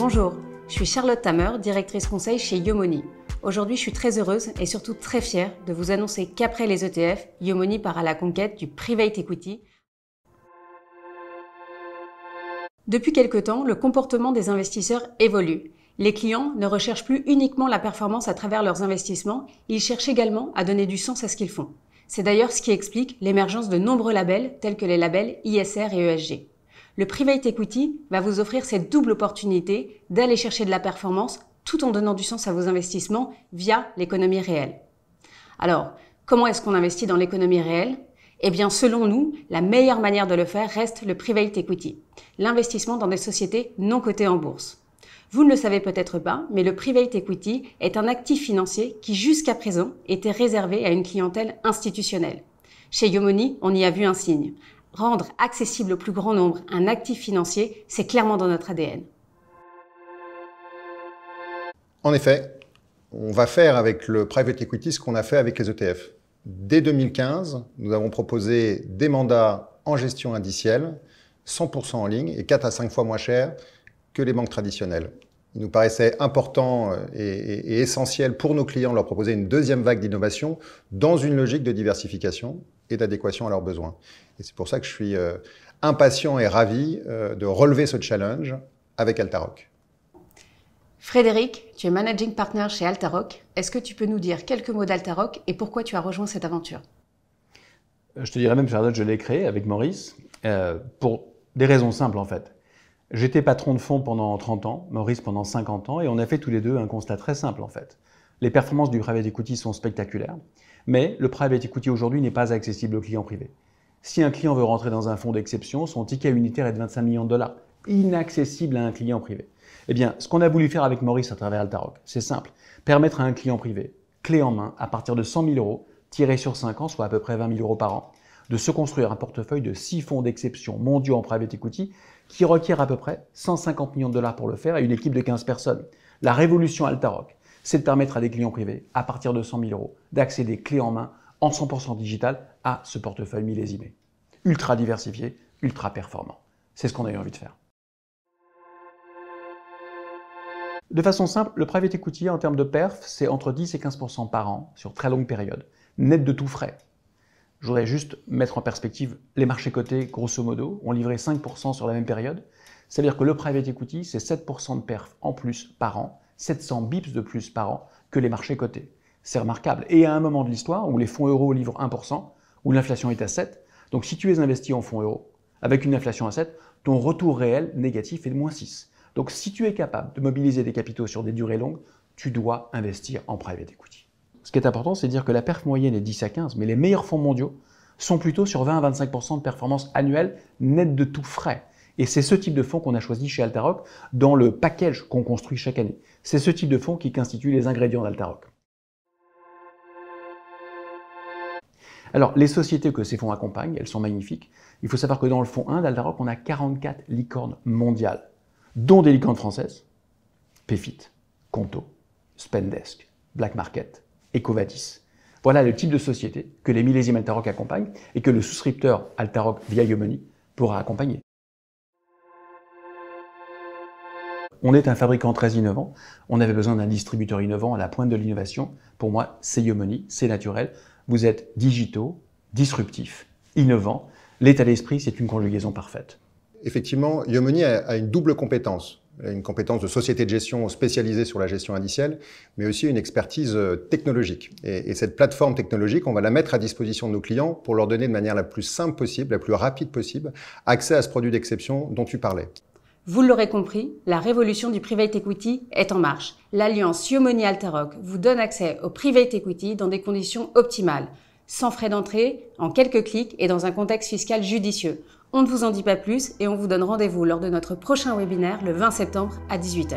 Bonjour, je suis Charlotte Tamer, directrice conseil chez Yomoni. Aujourd'hui, je suis très heureuse et surtout très fière de vous annoncer qu'après les ETF, Yomoni part à la conquête du private equity. Depuis quelque temps, le comportement des investisseurs évolue. Les clients ne recherchent plus uniquement la performance à travers leurs investissements, ils cherchent également à donner du sens à ce qu'ils font. C'est d'ailleurs ce qui explique l'émergence de nombreux labels tels que les labels ISR et ESG. Le private equity va vous offrir cette double opportunité d'aller chercher de la performance tout en donnant du sens à vos investissements via l'économie réelle. Alors, comment est-ce qu'on investit dans l'économie réelle Eh bien, selon nous, la meilleure manière de le faire reste le private equity, l'investissement dans des sociétés non cotées en bourse. Vous ne le savez peut-être pas, mais le private equity est un actif financier qui jusqu'à présent était réservé à une clientèle institutionnelle. Chez Yomoni, on y a vu un signe rendre accessible au plus grand nombre un actif financier, c'est clairement dans notre ADN. En effet, on va faire avec le private equity ce qu'on a fait avec les ETF. Dès 2015, nous avons proposé des mandats en gestion indicielle, 100% en ligne et 4 à 5 fois moins chers que les banques traditionnelles. Il nous paraissait important euh, et essentiel pour nos clients de leur proposer une deuxième vague d'innovation dans une logique de diversification et d'adéquation à leurs besoins. Et c'est pour ça que je suis euh, impatient et ravi euh, de relever ce challenge avec Altaroc. Frédéric, tu es managing partner chez Altaroc. Est-ce que tu peux nous dire quelques mots d'Altaroc et pourquoi tu as rejoint cette aventure euh, Je te dirais même, Charlotte, je l'ai créé avec Maurice pour des raisons simples en fait. J'étais patron de fonds pendant 30 ans, Maurice pendant 50 ans, et on a fait tous les deux un constat très simple en fait. Les performances du private equity sont spectaculaires, mais le private equity aujourd'hui n'est pas accessible aux clients privés. Si un client veut rentrer dans un fonds d'exception, son ticket unitaire est de 25 millions de dollars, inaccessible à un client privé. Eh bien, ce qu'on a voulu faire avec Maurice à travers Altaroc, c'est simple. Permettre à un client privé, clé en main, à partir de 100 000 euros, tiré sur 5 ans, soit à peu près 20 000 euros par an, de se construire un portefeuille de 6 fonds d'exception mondiaux en private equity qui requiert à peu près 150 millions de dollars pour le faire et une équipe de 15 personnes. La révolution Altaroc, c'est de permettre à des clients privés, à partir de 100 000 euros, d'accéder clé en main, en 100% digital, à ce portefeuille millésimé. Ultra diversifié, ultra performant. C'est ce qu'on a eu envie de faire. De façon simple, le private equity en termes de perf, c'est entre 10 et 15% par an sur très longue période, net de tout frais. Je voudrais juste mettre en perspective les marchés cotés, grosso modo, on livré 5% sur la même période. C'est-à-dire que le private equity, c'est 7% de perf en plus par an 700 bips de plus par an que les marchés cotés. C'est remarquable. Et à un moment de l'histoire où les fonds euros livrent 1%, où l'inflation est à 7, donc si tu es investi en fonds euros, avec une inflation à 7, ton retour réel négatif est de moins 6. Donc si tu es capable de mobiliser des capitaux sur des durées longues, tu dois investir en private equity. Ce qui est important, c'est de dire que la perf moyenne est 10 à 15, mais les meilleurs fonds mondiaux sont plutôt sur 20 à 25% de performance annuelle nette de tout frais. Et c'est ce type de fonds qu'on a choisi chez Altaroc dans le package qu'on construit chaque année. C'est ce type de fonds qui constitue les ingrédients d'Altaroc. Alors, les sociétés que ces fonds accompagnent, elles sont magnifiques. Il faut savoir que dans le fonds 1 d'Altaroc, on a 44 licornes mondiales, dont des licornes françaises, Pefit, Conto, Spendesk, Black Market, Ecovadis. Voilà le type de société que les millésimes Altaroc accompagnent et que le souscripteur Altaroc via U-Money pourra accompagner. on est un fabricant très innovant, on avait besoin d'un distributeur innovant à la pointe de l'innovation. Pour moi, c'est Yomoni, c'est naturel. Vous êtes digitaux, disruptifs, innovants. L'état d'esprit, c'est une conjugaison parfaite. Effectivement, Yomoni a une double compétence une compétence de société de gestion spécialisée sur la gestion indicielle, mais aussi une expertise euh, technologique. et, cette plateforme technologique, on va la mettre à disposition de nos clients pour leur donner de manière la plus simple possible, la plus rapide possible, accès à ce produit d'exception dont tu parlais. Vous l'aurez compris, la révolution du private equity est en marche. L'alliance Yomoni Altaroc vous donne accès au private equity dans des conditions optimales, sans frais d'entrée, en quelques clics et dans un contexte fiscal judicieux. On ne vous en dit pas plus et on vous donne rendez-vous lors de notre prochain webinaire le 20 septembre à 18h.